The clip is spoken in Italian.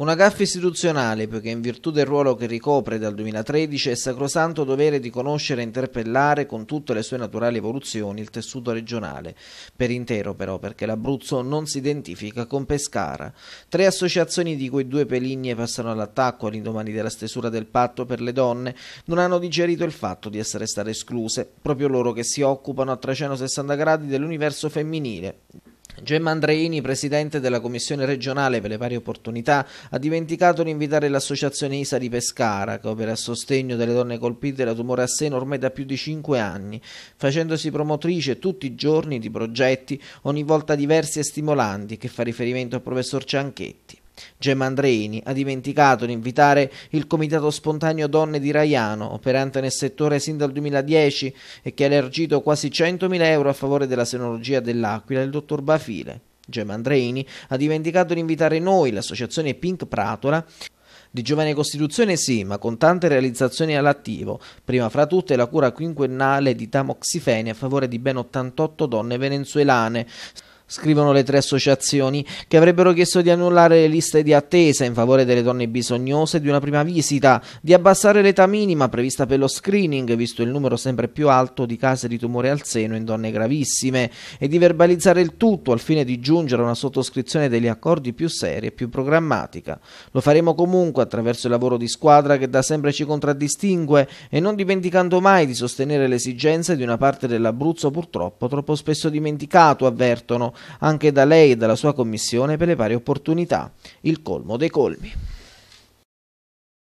Una gaffa istituzionale, poiché in virtù del ruolo che ricopre dal 2013 è sacrosanto dovere di conoscere e interpellare con tutte le sue naturali evoluzioni il tessuto regionale, per intero però, perché l'Abruzzo non si identifica con Pescara. Tre associazioni di cui due peligne passano all'attacco all'indomani della stesura del patto per le donne non hanno digerito il fatto di essere state escluse, proprio loro che si occupano a 360 gradi dell'universo femminile, Gemma Andreini, presidente della Commissione regionale per le pari opportunità, ha dimenticato di invitare l'Associazione ISA di Pescara, che opera a sostegno delle donne colpite da tumore a seno ormai da più di 5 anni, facendosi promotrice tutti i giorni di progetti ogni volta diversi e stimolanti, che fa riferimento al professor Cianchetti. Gemandreini ha dimenticato di invitare il comitato spontaneo Donne di Raiano, operante nel settore sin dal 2010 e che ha elargito quasi 100.000 euro a favore della senologia dell'Aquila, il dottor Bafile. Gemandreini ha dimenticato di invitare noi, l'associazione Pink Pratola, di giovane costituzione sì, ma con tante realizzazioni all'attivo, prima fra tutte la cura quinquennale di tamoxifene a favore di ben 88 donne venezuelane scrivono le tre associazioni, che avrebbero chiesto di annullare le liste di attesa in favore delle donne bisognose di una prima visita, di abbassare l'età minima prevista per lo screening, visto il numero sempre più alto di casi di tumore al seno in donne gravissime, e di verbalizzare il tutto al fine di giungere a una sottoscrizione degli accordi più seria e più programmatica. Lo faremo comunque attraverso il lavoro di squadra che da sempre ci contraddistingue e non dimenticando mai di sostenere le esigenze di una parte dell'Abruzzo purtroppo troppo spesso dimenticato, avvertono, anche da lei e dalla sua Commissione per le pari opportunità, il colmo dei colmi.